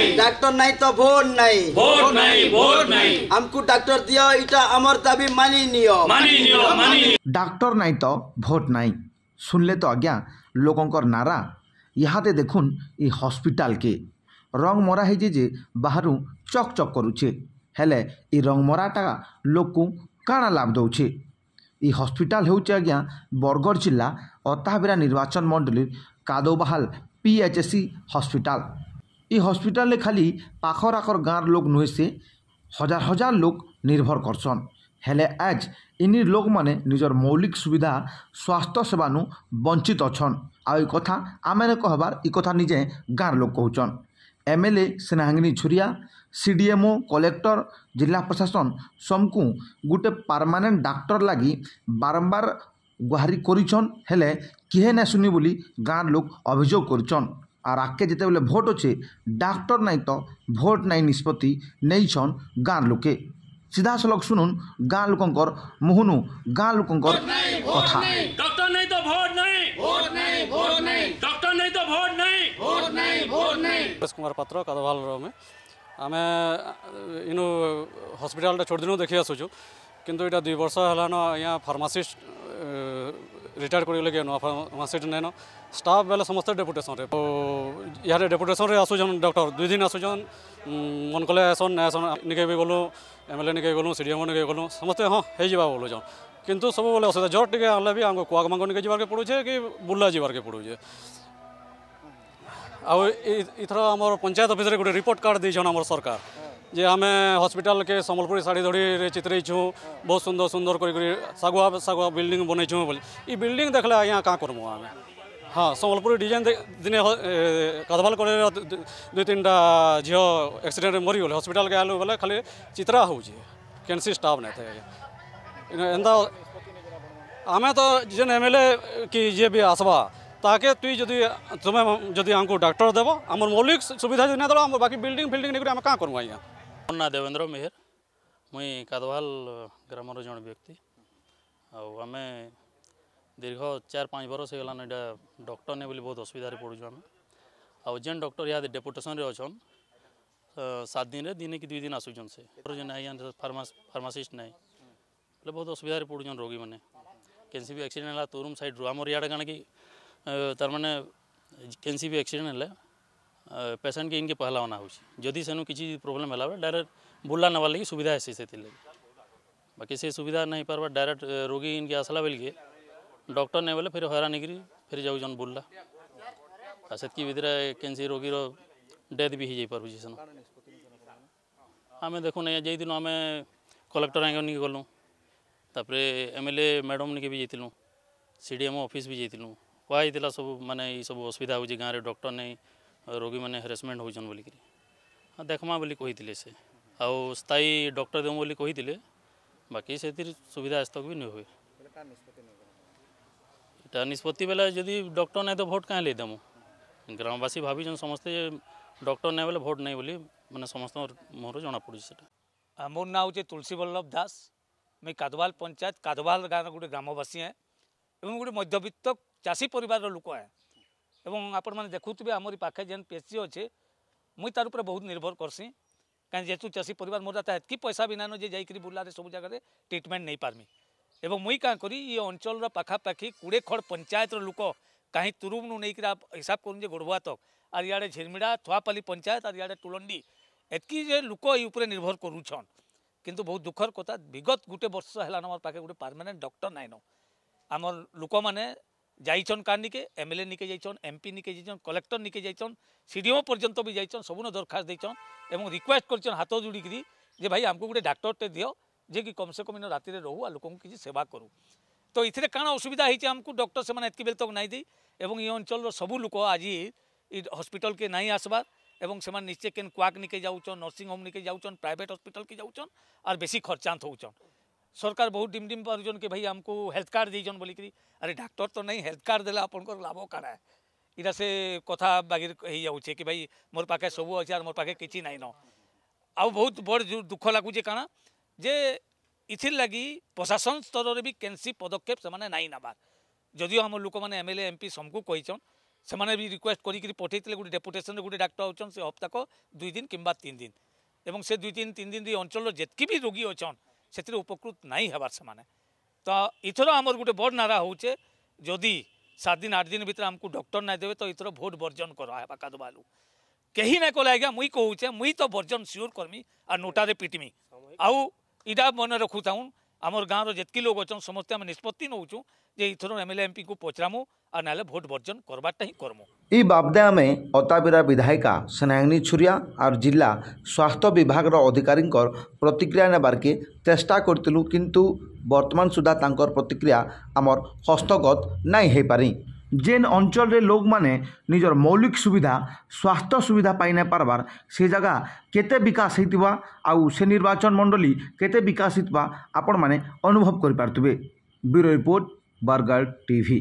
নাই ডাক্তার নাই তো ভোট নাই ভোট নাই ভোট নাই আমকু ডাক্তার দিও এটা আমার দাবি মানি নিও মানি নিও মানি ডাক্তার নাই তো ভোট নাই শুনলে তো আজ্ঞা ଲୋକଙ୍କର ନାରା ଇହାଦେ ଦେଖୁନ୍ ଇ ହସ୍ପିଟାଲ୍କେ ରଙ୍ଗ ମରା ହେଇଛେ ଯେ ବାହାରୁ ଚକ୍ ଚକ୍ କରୁଛେ ହେଲେ ଇ ରଙ୍ଗ ମରାଟା ଲୋକକୁ କାଣା ଲାଭ ଦେଉଛେ ଇ ହସ୍ପିଟାଲ୍ ହେଉଛେ ଆଜ୍ଞା ବରଗଡ଼ ଜିଲ୍ଲା ଅତାବିରା ନିର୍ବାଚନ ମଣ୍ଡଳୀ କାଦୋବାହାଲ ପିଏଚ୍ଏସି ହସ୍ପିଟାଲ୍ এই হস্পিটালে খালি পাখৰ আখৰ গাঁৰ লোক নুয়েছে হাজাৰ হাজাৰ লোক নিৰ্ভৰ কৰছন হেলে আজ ইনিৰ লোক মানে নিজৰ মৌলিক সুবিধা স্বাস্থ্য সেবা বঞ্চিত অছন আৰ এই কথা আমেনে কহবাৰ এই কথা নিজে গাঁৱৰ লোক কৌছন MLA Snehangini Chhuria CDMO collector জিলা প্ৰশাসন সমকু গোটে পাৰ্মানেন্ট ডাক্তাৰ লাগি বাৰম্বাৰ গুহাৰি কৰছেন হেলে কিহে না বুলি গাঁৱৰ লোক অভিযোগ কৰিছন আর ଆଗ୍କେ ଯେତେବେଲେ ଭୋଟ୍ ଅଛେ ଡାକ୍ତର ନାଇଁ ତ ଭୋଟ୍ ନାଇଁ ନିଷ୍ପତ୍ତି ନେଇଛନ୍ ଗାଁ ଲୋକେ ସିଧାସଳଖ ଶୁଣୁନ୍ ଗାଁ ଲୋକଙ୍କର ମୁହଁନୁ ଗାଁ ଲୋକଙ୍କର କଥା ଡକ୍ଟର ନାଇଁ ତ ଭୋଟ୍ ନାଇଁ ଭୋଟ୍ ନାଇଁ ଭୋଟ୍ ନାଇଁ ଡକ୍ଟର ନାଇଁ ତ ଭୋଟ୍ ନାଇଁ ଭୋଟ୍ ନାଇଁ ଭୋଟ୍ ନାଇଁ କୁମାର ପାତ୍ର କଦଭାଲର ଆମେ ଆମେ ଇନୁ ହସ୍ପିଟାଲଟା ଛୋଟ ଦିନୁ ଦେଖି ଆସୁଛୁ କିନ୍ତୁ ଏଇଟା ଦୁଇ ବର୍ଷ ହେଲାନ ଆଜ୍ଞା ଫାର୍ମାସିଷ୍ଟ ରିଟାୟାର୍ଡ଼ କରିଗଲେ ନୂଆ ଫାର୍ମାସିଷ୍ଟ ନାଇଁନ ଷ୍ଟାଫ୍ ବେଲେ ସମସ୍ତେ ଡେପୁଟେସନ୍ରେ ଇହାଦେ ଡେପୁଟେସନ୍ରେ ଆସୁଛନ୍ ଡକ୍ଟର ଦୁଇ ଦିନ ଆସୁଛନ୍ ମନ୍ କଲେ ଆସନ୍ ନାଇଁ ଆସନ୍ ନିକେ ବି ଗଲୁ ଏମ୍ ଏଲ୍ ଏ ନିକେ ଗଲୁ ସି ଡି ଏମ୍ ନିକେ ଗଲୁ ସମସ୍ତେ ହଁ ହେଇଯିବା ବୋଲୁଛନ୍ କିନ୍ତୁ ସବୁବେଳେ ଅସୁବିଧା ଜର୍ ଟିକେ ଆଣିଲେ ବି ଆମକୁ କୁଆକ ନିକେ ଯିବାର୍କେ ପଡ଼ୁଛେ କି ବୁର୍ଲା ଯିବାର୍କେ ପଡ଼ୁଛେ ଆଉ ଏଥର ଆମର ପଞ୍ଚାୟତ ଅଫିସରେ ଗୋଟେ ରିପୋର୍ଟ କାର୍ଡ଼ ଦେଇଛନ୍ ଆମର ସରକାର जे आम हस्पिटाल के समलपुरी शाढ़ी धड़ी चित्रे छूँ बहुत सुंदर सुंदर कर सगुआ सगुआ बिल्डिंग बनई छूँ बोल ये बिल्डिंग देखले आज्ञा क्या करमु हाँ समलपुरी डिजाइन दिन कदभाल कले दुई तीन टा झी एक्सीडेट मरी गल हस्पिटाल के आलू बोले खाली चित्रा हो कैनसी स्टाफ नहीं था एंता आम तो जेन एम एल ए कि जे भी आसवा ताके तुई जदि तुम्हें जदि आमको डाक्टर देव आम मौलिक सुविधा जो नहीं दे बाकी बिल्डिंग फिल्डिंग नहीं करें क्या करूँ आज्ञा ना देवेंद्र मेहर मुई कादवाल ग्राम रे व्यक्ति आम दीर्घ चार पाँच बरस हो डक्टर ने बोली बहुत असुविधा पड़ू आम आउे डक्टर इत डेपुटेसन अच्छा सात दिन रे दिन कि दुई दिन आसुचन से फार्मासीस्ट ना बोले बहुत असुविधा पड़ुन रोगी मैंने कैनसी भी एक्सीडेट है तुरु सैड्रु आम इे कि तार मैंने कैनसी भी एक्सीडेट है पेसेंट के इनके पहला होना होदी सेनु किसी प्रोब्लेम है डायरेक्ट बुला नवार लगे सुविधा है से लगे बाकी से सुविधा नहीं पार्ब डायरेक्ट रोगी इनके आसला बेल के डॉक्टर नहीं बोले फिर हैरानी करी फिर जाऊन बुल्ला से कैन सी रोगी डेथ भी हो पार्बे सेन आम देखू ना जे कलेक्टर आगे निकी गलूँ ए मैडम भी जाइलुँ सी डी एम ऑफिस भी जाइलुँ कहला सब असुविधा हो गाँव में डक्टर नहीं रोगी मैंने हेरासमेंट होचन बोल देखमा बोली कही से आउ स्थायी डक्टर देव बोली कही बाकी से सुविधा आज तक भी नहीं हुए निष्पत्ति बेले जदि डक्टर नहीं तो भोट कहीं देमु ग्रामवासी भाभी समस्ते डक्टर नहीं बोले भोट नहीं मैंने समस्त मुँह जना से मोर ना हो तुलसी बल्लभ दास मुझे कादवाल पंचायत कादवाल गाँव गोटे ग्रामवासी हैं गोटे मध्यवित्त चाषी पर लोक है এবং আপনার দেখুবে আমার পাখে যে পেশি অছে মুই তার উপরে বহুত নির্ভর করছি কারণ যেহেতু চাষী পরিবার মোর তা এতকি পয়সা বিনা যে যাই বুর্লারে সব জায়গায় ট্রিটমেন্ট নেই পারমি এবং মুই কাঁ করি ই অঞ্চলর পাখাপাখি কুড়ে খড় পঞ্চায়েতর লোক কাহি তুরুমনু নেই হিসাব করুন যে গোড়ভুয়া তক আর ইয়াড়ে ঝিরমিড়া থুয়াপালি পঞ্চায়েত আর ইয়াড়ে টুলন্ডি এতকি যে লোক এই উপরে নির্ভর করুছন কিন্তু বহু দুঃখর কথা বিগত গোটে বর্ষ হলান আমার পাখে গোটে পারমানেন্ট ডক্টর নাইন আমার লোক মানে যাইছন কার নিকে এমএলএ নিকে যাইছন এমপি নিকে যাইছন কলেক্টর নিকে যাইছন সিডিও পর্যন্ত বি যাইছন সবুন দরখাস্ত দিয়েছন এবং রিকোয়েস্ট করছেন হাত যোড়িকি যে ভাই আমি গোটে ডাক্তারটে দিও যে কি কমসে কম রাতে রহু আর লোক কিছু সেবা করু তো এতে কাণ অসুবিধা হয়েছে আমি ডক্টর সে এতকি বেল তক নাই দি এবং এই অঞ্চলর সবু লোক আজ হসপিটাল কে নাই আসবার এবং সে নিশ্চয় কেন কোয়াক নিকে যাওছন নর্সিং হোম নিকে যাওছন প্রাইভেট হসপিটাল কে যাওছন আর বেশি খরচান্ত হচ্ছেন सरकार बहुत डिम डिम पार्जन कि भाई हमको हेल्थ कार्ड दे बोलिकी अरे डाक्टर तो नहीं हेल्थ कार्ड देला आपंकर लाभ काण है इटा से कथा बागिर हो कि भाई मोर पाखे सब अच्छे मोर पाखे किसी नाइन आउ बहुत बड़ जो दुख लगुचे कण जे इथिर प्रशासन स्तर में भी कैसी पदक्षेप से नाई नबार जदिव आम लोक मैंने एम एल एम पी सबको कहीचन से भी रिक्वेस्ट करी पठे गोटे डेपुटेसन गोटे डाक्टर अच्छे से हफ्ताक दुई दिन किंवा तीन दिन से दुई दिन तीन दिन দিন अंचल অঞ্চলের भी रोगी রোগী ସେଥିରେ ଉପକୃତ ନାଇଁ ହେବାର୍ ସେମାନେ ତ ଇଥର ଆମର ଗୋଟେ ବଡ଼ ନାରା ହେଉଛେ ଯଦି ସାତ ଦିନ ଆଠ ଦିନ ଭିତରେ ଆମକୁ ଡକ୍ଟର ନାଇଁ ଦେବେ ତ ଇଥର ଭୋଟ ବର୍ଜନ କର ହେବା କାଦବାଲୁ କେହି ନାଇଁ କଲେ ଆଜ୍ଞା ମୁଇଁ କହୁଛେ ମୁଇଁ ତ ବର୍ଜନ ସିଓର କର୍ମି ଆର୍ ନୋଟାରେ ପିଟିମି ଆଉ ଇଟା ମନେ ରଖୁଥାଉନ୍ आमर गाँवर जी लोक अच्छा समस्ते आम निष्पत्ति नौचु जे एथर एम एल एम पी को पचरामु आ ना भोट बर्जन करवाटा ही करमु ଇ ବାବଦେ ଆମେ ଅତାବିରା ବିଧାୟିକା ସେନାଙ୍ଗିନୀ ଛୁରିଆ ଆର୍ ଜିଲ୍ଲା ସ୍ୱାସ୍ଥ୍ୟ ବିଭାଗର ଅଧିକାରୀଙ୍କର ପ୍ରତିକ୍ରିୟା ନେବାର୍କେ ଚେଷ୍ଟା କରିଥିଲୁ କିନ୍ତୁ ବର୍ତ୍ତମାନ ସୁଦ୍ଧା ତାଙ୍କର ପ୍ରତିକ୍ରିୟା ଆମର ହସ୍ତଗତ ନାଇଁ ହେଇପାରି ଯେନ୍ ଅଞ୍ଚଳରେ ଲୋକମାନେ ନିଜର ମୌଳିକ ସୁବିଧା ସ୍ୱାସ୍ଥ୍ୟ ସୁବିଧା ପାଇ ନାଇଁ ପାର୍ବାର୍ ସେ ଜାଗା କେତେ ବିକାଶ ହେଇଥିବା ଆଉ ସେ ନିର୍ବାଚନ ମଣ୍ଡଳୀ କେତେ ବିକାଶ ହେଇଥିବା ଆପଣମାନେ ଅନୁଭବ କରିପାରୁଥିବେ ବ୍ୟୁରୋ ରିପୋର୍ଟ ବରଗଡ଼ ଟିଭି